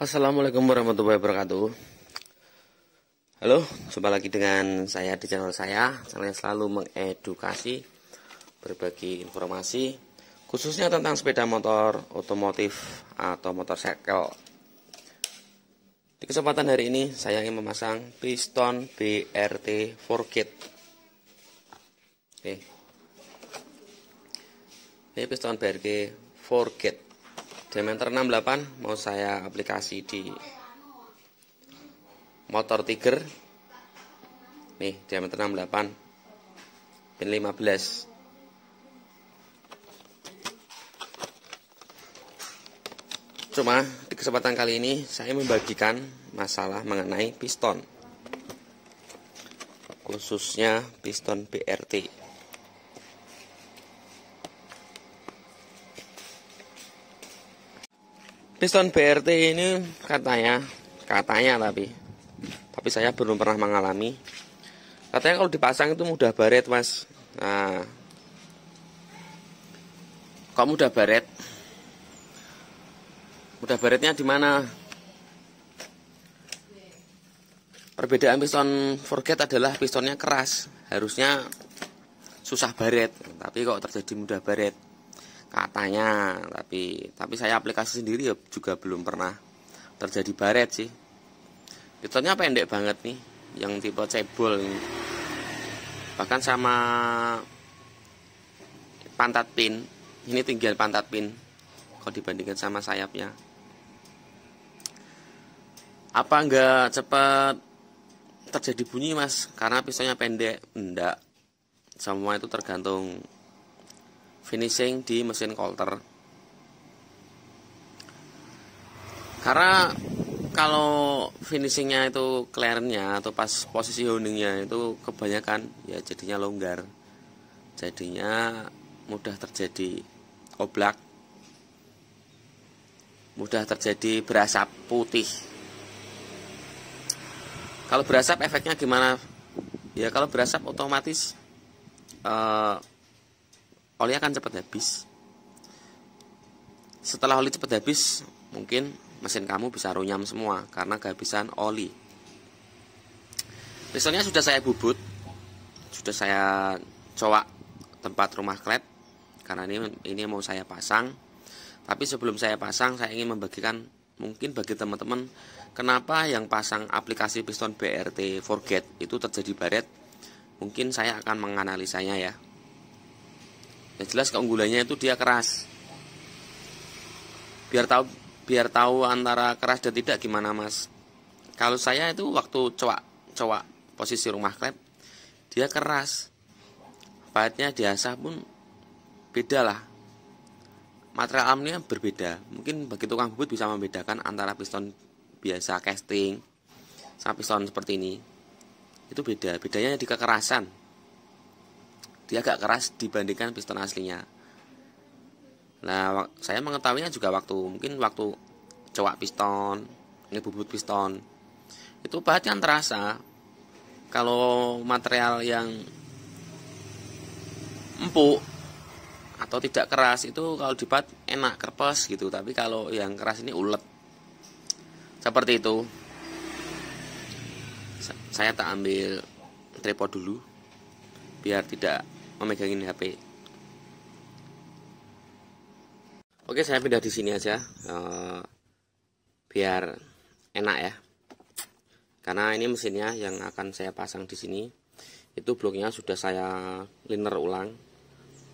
Assalamualaikum warahmatullahi wabarakatuh Halo, jumpa lagi dengan saya di channel saya Channel yang selalu mengedukasi Berbagi informasi Khususnya tentang sepeda motor otomotif Atau motor motorcycle Di kesempatan hari ini Saya ingin memasang piston BRT 4Kit Ini piston BRT 4Kit diameter 68 mau saya aplikasi di motor Tiger nih diameter 68 pin 15 cuma di kesempatan kali ini saya membagikan masalah mengenai piston khususnya piston BRT piston BRT ini katanya katanya tapi tapi saya belum pernah mengalami katanya kalau dipasang itu mudah baret mas nah kok mudah baret mudah baretnya di mana perbedaan piston forget adalah pistonnya keras harusnya susah baret tapi kok terjadi mudah baret katanya tapi tapi saya aplikasi sendiri ya juga belum pernah terjadi baret sih fiturnya pendek banget nih yang tipe cebol ini. bahkan sama pantat pin ini tinggian pantat pin kalau dibandingkan sama sayapnya apa enggak cepat terjadi bunyi mas karena pisaunya pendek enggak semua itu tergantung finishing di mesin colter karena kalau finishingnya itu clearnya atau pas posisi honingnya itu kebanyakan ya jadinya longgar jadinya mudah terjadi oblak mudah terjadi berasap putih kalau berasap efeknya gimana ya kalau berasap otomatis eh, oli akan cepat habis setelah oli cepat habis mungkin mesin kamu bisa runyam semua karena kehabisan oli pistonnya sudah saya bubut sudah saya coak tempat rumah klep karena ini ini mau saya pasang tapi sebelum saya pasang saya ingin membagikan mungkin bagi teman-teman kenapa yang pasang aplikasi piston BRT forget itu terjadi baret mungkin saya akan menganalisanya ya ya jelas keunggulannya itu dia keras biar tahu biar tahu antara keras dan tidak gimana mas kalau saya itu waktu coak coak posisi rumah klep dia keras pahitnya diasah pun beda lah material alamnya berbeda mungkin bagi tukang bubut bisa membedakan antara piston biasa casting sama piston seperti ini itu beda bedanya di kekerasan dia agak keras dibandingkan piston aslinya nah saya mengetahuinya juga waktu mungkin waktu coak piston ini bubut piston itu bahat yang terasa kalau material yang empuk atau tidak keras itu kalau dibat enak kerpes gitu tapi kalau yang keras ini ulet seperti itu saya tak ambil tripod dulu biar tidak memegangin HP oke saya pindah di sini aja E, biar enak ya karena ini mesinnya yang akan saya pasang di sini itu bloknya sudah saya liner ulang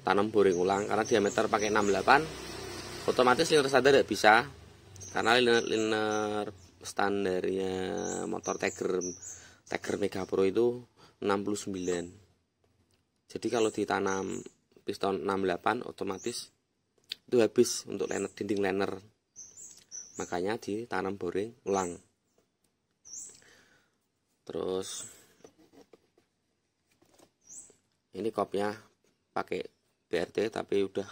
tanam boring ulang karena diameter pakai 68 otomatis liner standar tidak bisa karena liner, liner standarnya motor Tiger Tiger Mega Pro itu 69 jadi kalau ditanam piston 68 otomatis itu habis untuk liner, dinding liner makanya ditanam boring ulang terus ini kopnya pakai BRT tapi udah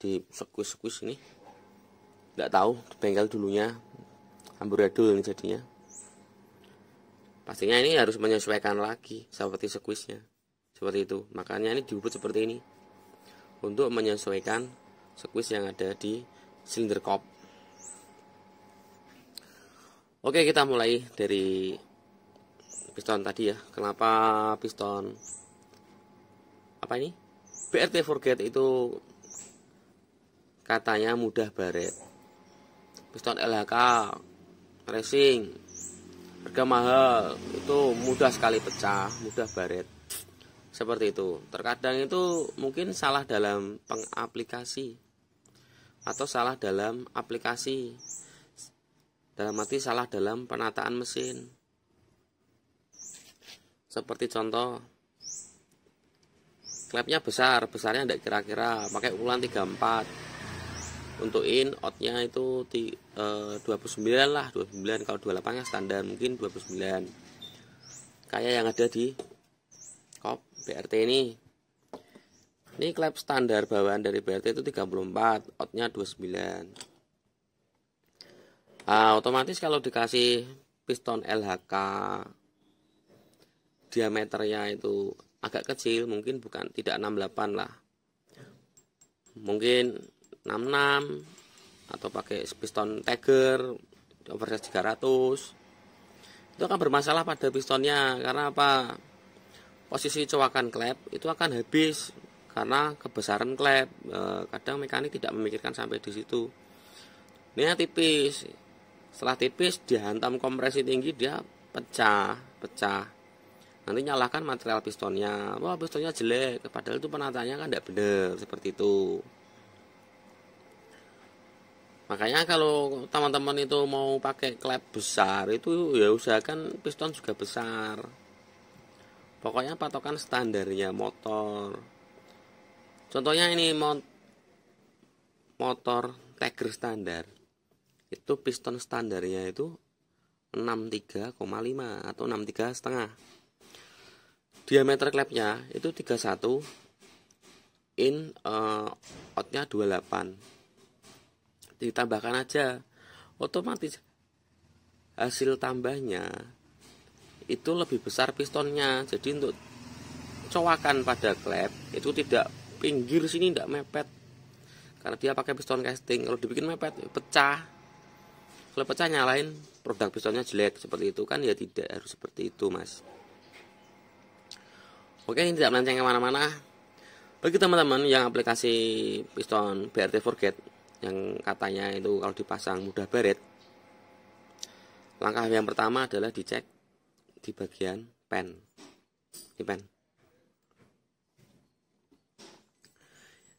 di sekuis-sekuis ini nggak tahu bengkel dulunya amburadul ini jadinya pastinya ini harus menyesuaikan lagi seperti sekuisnya seperti itu makanya ini diubut seperti ini untuk menyesuaikan sekuis yang ada di silinder kop oke kita mulai dari piston tadi ya kenapa piston apa ini BRT forget itu katanya mudah baret piston LHK racing harga mahal itu mudah sekali pecah mudah baret seperti itu. Terkadang itu mungkin salah dalam pengaplikasi atau salah dalam aplikasi. Dalam arti salah dalam penataan mesin. Seperti contoh klepnya besar, besarnya tidak kira-kira, pakai ukuran 34 untuk in outnya itu di, e, 29 lah 29 kalau 28 kan standar mungkin 29 kayak yang ada di BRT ini ini klep standar bawaan dari BRT itu 34 outnya 29 nah, otomatis kalau dikasih piston LHK diameternya itu agak kecil mungkin bukan tidak 68 lah mungkin 66 atau pakai piston Tiger oversize 300 itu akan bermasalah pada pistonnya karena apa posisi coakan klep itu akan habis karena kebesaran klep e, kadang mekanik tidak memikirkan sampai di situ ini tipis setelah tipis dihantam kompresi tinggi dia pecah pecah nanti nyalakan material pistonnya wah pistonnya jelek padahal itu penataannya kan tidak benar seperti itu makanya kalau teman-teman itu mau pakai klep besar itu ya usahakan piston juga besar pokoknya patokan standarnya motor contohnya ini mot motor Tiger standar itu piston standarnya itu 63,5 atau 63 setengah diameter klepnya itu 31 in uh, outnya 28 ditambahkan aja otomatis hasil tambahnya itu lebih besar pistonnya jadi untuk cowakan pada klep itu tidak pinggir sini tidak mepet karena dia pakai piston casting kalau dibikin mepet ya pecah kalau pecah nyalain produk pistonnya jelek seperti itu kan ya tidak harus seperti itu mas oke ini tidak melenceng kemana-mana bagi teman-teman yang aplikasi piston BRT Forget yang katanya itu kalau dipasang mudah beret, langkah yang pertama adalah dicek di bagian pen di pen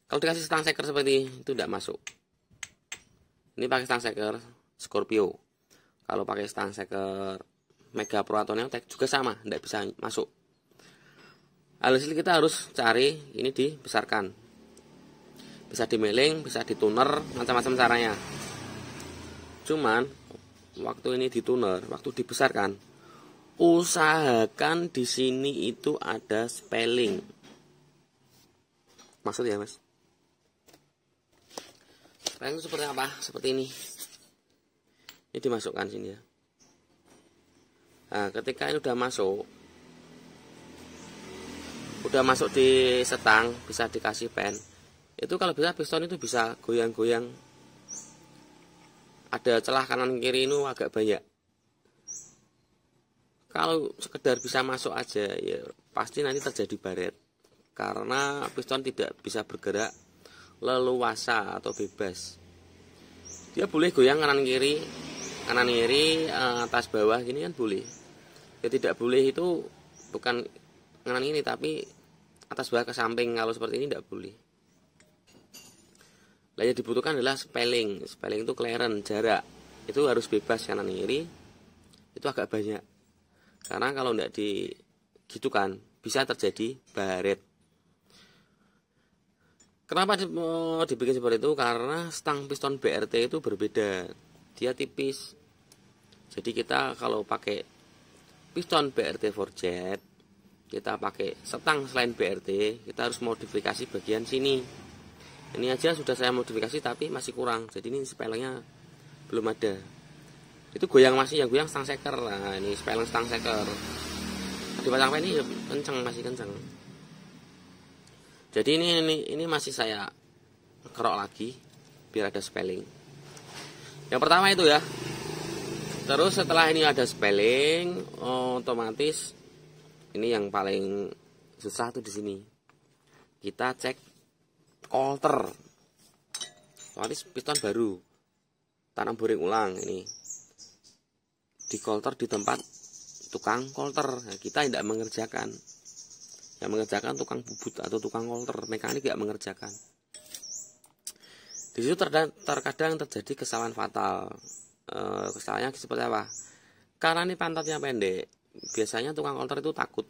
kalau dikasih stang seker seperti itu tidak masuk ini pakai stang seker Scorpio kalau pakai stang seker Mega Pro atau Neotech juga sama tidak bisa masuk alhasil kita harus cari ini dibesarkan bisa di mailing, bisa di tuner, macam-macam caranya cuman waktu ini dituner waktu dibesarkan usahakan di sini itu ada spelling. Maksud ya, Mas? Spelling itu seperti apa? Seperti ini. Ini dimasukkan sini ya. Nah, ketika ini udah masuk udah masuk di setang bisa dikasih pen itu kalau bisa piston itu bisa goyang-goyang ada celah kanan kiri ini agak banyak kalau sekedar bisa masuk aja ya pasti nanti terjadi baret karena piston tidak bisa bergerak leluasa atau bebas dia boleh goyang kanan kiri kanan kiri eh, atas bawah ini kan boleh ya tidak boleh itu bukan kanan ini tapi atas bawah ke samping kalau seperti ini tidak boleh lah yang dibutuhkan adalah spelling spelling itu clearance jarak itu harus bebas kanan kiri itu agak banyak karena kalau tidak di gitu kan bisa terjadi baret. Kenapa dibikin seperti itu? Karena stang piston BRT itu berbeda. Dia tipis. Jadi kita kalau pakai piston BRT 4jet, kita pakai setang selain BRT, kita harus modifikasi bagian sini. Ini aja sudah saya modifikasi tapi masih kurang. Jadi ini spelnya belum ada itu goyang masih yang goyang stang seker nah ini spelling stang seker di pasang ini ya kenceng masih kenceng jadi ini ini ini masih saya kerok lagi biar ada spelling yang pertama itu ya terus setelah ini ada spelling otomatis ini yang paling susah tuh di sini kita cek alter otomatis piston baru tanam boring ulang ini di kolter di tempat tukang kolter nah, kita tidak mengerjakan yang mengerjakan tukang bubut atau tukang kolter mekanik tidak mengerjakan di situ terkadang terjadi kesalahan fatal e, kesalahannya seperti apa karena ini pantatnya pendek biasanya tukang kolter itu takut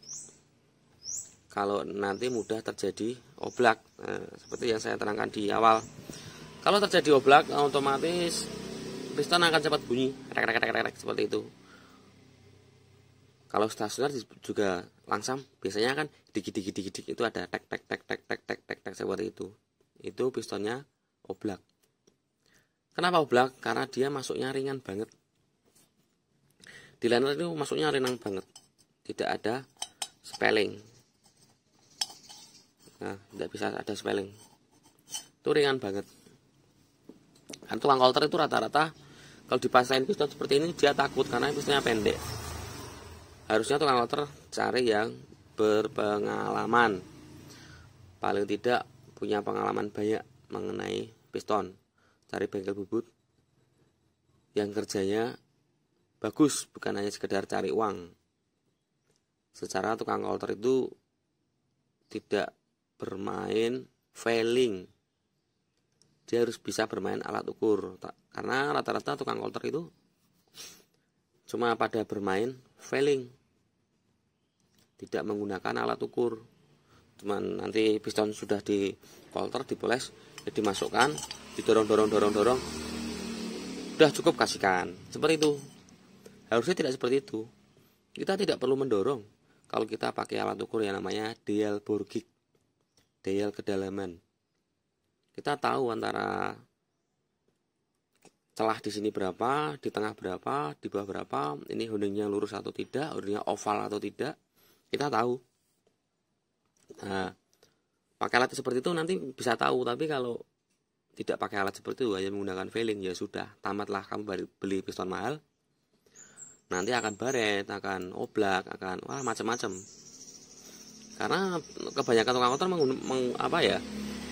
kalau nanti mudah terjadi oblak e, seperti yang saya terangkan di awal kalau terjadi oblak otomatis piston akan cepat bunyi rek, rek, rek, rek, seperti itu kalau stasioner juga langsam biasanya kan dikit dikit dikit dikit itu ada tek tek tek tek tek tek tek tek seperti itu itu pistonnya oblak kenapa oblak karena dia masuknya ringan banget di liner itu masuknya ringan banget tidak ada spelling nah tidak bisa ada spelling itu ringan banget kan tukang kolter itu rata-rata kalau dipasangin piston seperti ini dia takut karena pistonnya pendek harusnya tukang loter cari yang berpengalaman paling tidak punya pengalaman banyak mengenai piston cari bengkel bubut yang kerjanya bagus bukan hanya sekedar cari uang secara tukang loter itu tidak bermain failing dia harus bisa bermain alat ukur karena rata-rata tukang kolter itu cuma pada bermain failing tidak menggunakan alat ukur cuman nanti piston sudah di kolter dipoles ya dimasukkan didorong dorong dorong dorong sudah cukup kasihkan seperti itu harusnya tidak seperti itu kita tidak perlu mendorong kalau kita pakai alat ukur yang namanya dial borgik dial kedalaman kita tahu antara celah di sini berapa, di tengah berapa, di bawah berapa, ini hundingnya lurus atau tidak, hundingnya oval atau tidak, kita tahu. Nah, pakai alat seperti itu nanti bisa tahu, tapi kalau tidak pakai alat seperti itu hanya menggunakan feeling ya sudah tamatlah kamu beli piston mahal nanti akan baret akan oblak akan wah macam-macam karena kebanyakan tukang motor meng, meng, apa ya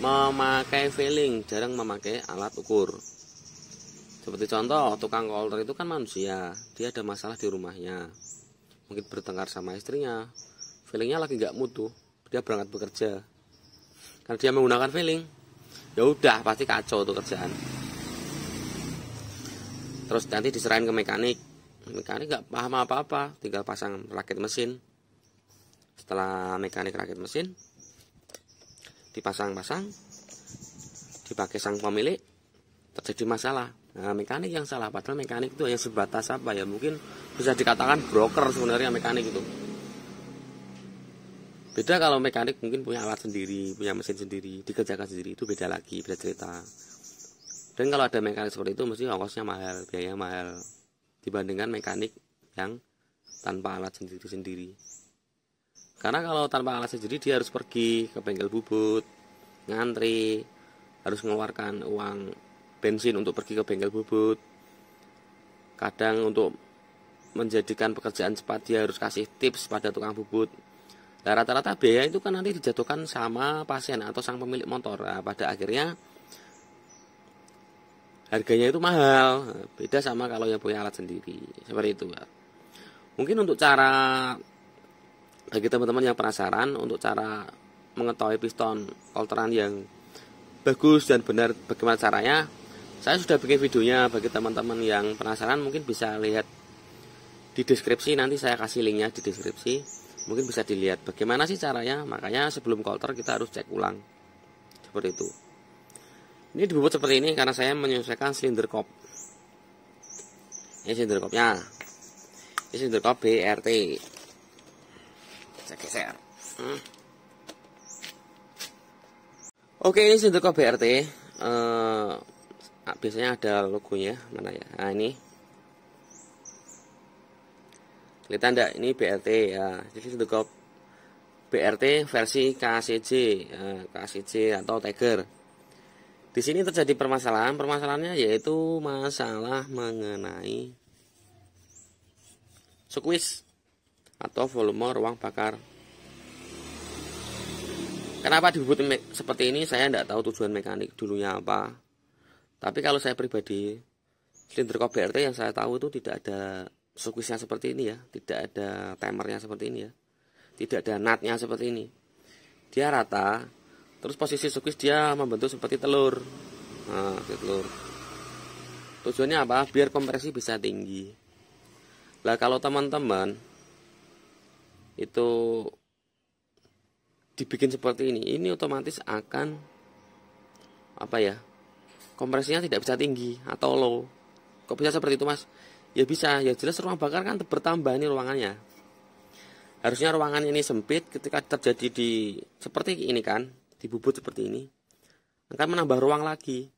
memakai feeling, jarang memakai alat ukur. Seperti contoh, tukang kolter itu kan manusia, dia ada masalah di rumahnya. Mungkin bertengkar sama istrinya, feelingnya lagi nggak mutu, dia berangkat bekerja. Karena dia menggunakan feeling, ya udah pasti kacau tuh kerjaan. Terus nanti diserahin ke mekanik, mekanik nggak paham apa-apa, tinggal pasang rakit mesin. Setelah mekanik rakit mesin, dipasang-pasang dipakai sang pemilik terjadi masalah nah mekanik yang salah padahal mekanik itu hanya sebatas apa ya mungkin bisa dikatakan broker sebenarnya mekanik itu beda kalau mekanik mungkin punya alat sendiri punya mesin sendiri dikerjakan sendiri itu beda lagi beda cerita dan kalau ada mekanik seperti itu mesti ongkosnya mahal biaya mahal dibandingkan mekanik yang tanpa alat sendiri sendiri karena kalau tanpa alas sendiri dia harus pergi ke bengkel bubut ngantri harus mengeluarkan uang bensin untuk pergi ke bengkel bubut kadang untuk menjadikan pekerjaan cepat dia harus kasih tips pada tukang bubut Nah, rata-rata biaya itu kan nanti dijatuhkan sama pasien atau sang pemilik motor. Nah, pada akhirnya harganya itu mahal. Nah, beda sama kalau yang punya alat sendiri. Seperti itu, Mungkin untuk cara bagi teman-teman yang penasaran untuk cara mengetahui piston alteran yang bagus dan benar bagaimana caranya saya sudah bikin videonya bagi teman-teman yang penasaran mungkin bisa lihat di deskripsi nanti saya kasih linknya di deskripsi mungkin bisa dilihat bagaimana sih caranya makanya sebelum kolter kita harus cek ulang seperti itu ini dibuat seperti ini karena saya menyesuaikan silinder kop ini silinder kopnya ini silinder kop BRT geser. Hmm. Oke, ini untuk BRT. Uh, eh, biasanya ada logonya mana ya? Nah, ini kelihatan enggak ini BRT ya jadi sendokop BRT versi KCJ uh, eh, KCJ atau Tiger di sini terjadi permasalahan permasalahannya yaitu masalah mengenai squeeze atau volume ruang bakar. Kenapa disebut seperti ini? Saya tidak tahu tujuan mekanik dulunya apa. Tapi kalau saya pribadi, silinder kop BRT yang saya tahu itu tidak ada sukuisnya seperti ini ya, tidak ada timernya seperti ini ya, tidak ada natnya seperti ini. Dia rata, terus posisi sukuis dia membentuk seperti telur. Nah, telur. Tujuannya apa? Biar kompresi bisa tinggi. Lah kalau teman-teman itu dibikin seperti ini ini otomatis akan apa ya kompresinya tidak bisa tinggi atau low kok bisa seperti itu mas ya bisa ya jelas ruang bakar kan bertambah nih ruangannya harusnya ruangan ini sempit ketika terjadi di seperti ini kan di seperti ini akan menambah ruang lagi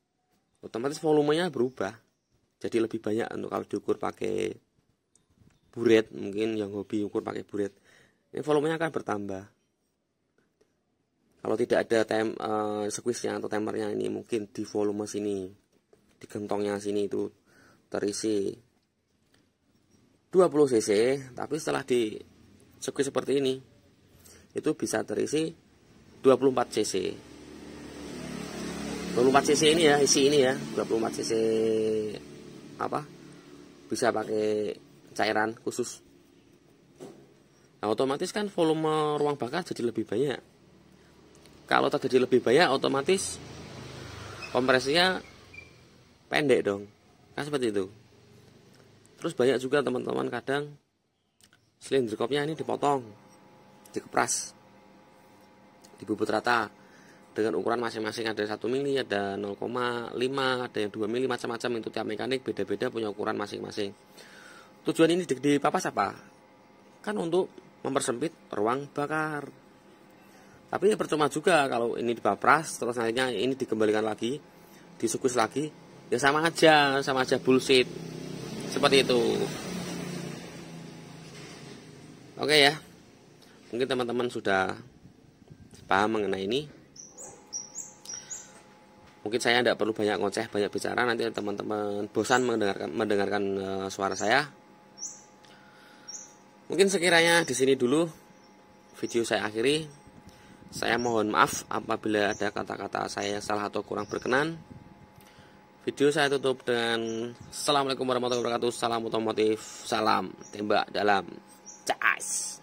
otomatis volumenya berubah jadi lebih banyak untuk kalau diukur pakai buret mungkin yang hobi ukur pakai buret ini volumenya akan bertambah kalau tidak ada tem uh, eh, squeeze atau temernya ini mungkin di volume sini di gentongnya sini itu terisi 20 cc tapi setelah di squeeze seperti ini itu bisa terisi 24 cc 24 cc ini ya isi ini ya 24 cc apa bisa pakai cairan khusus Nah, otomatis kan volume ruang bakar jadi lebih banyak. Kalau terjadi lebih banyak, otomatis kompresinya pendek dong. Kan seperti itu. Terus banyak juga teman-teman kadang silinder kopnya ini dipotong, dikepras, dibubut rata dengan ukuran masing-masing ada 1 mili, ada 0,5, ada yang 2 mili macam-macam itu tiap mekanik beda-beda punya ukuran masing-masing. Tujuan ini dipapas apa? Kan untuk mempersempit ruang bakar. Tapi ya percuma juga kalau ini dibapras terus nantinya ini dikembalikan lagi, disukus lagi, ya sama aja, sama aja bullshit. Seperti itu. Oke ya. Mungkin teman-teman sudah paham mengenai ini. Mungkin saya tidak perlu banyak ngoceh, banyak bicara nanti teman-teman bosan mendengarkan mendengarkan eh, suara saya. Mungkin sekiranya di sini dulu video saya akhiri. Saya mohon maaf apabila ada kata-kata saya yang salah atau kurang berkenan. Video saya tutup dengan Assalamualaikum warahmatullahi wabarakatuh Salam otomotif, salam tembak dalam Cas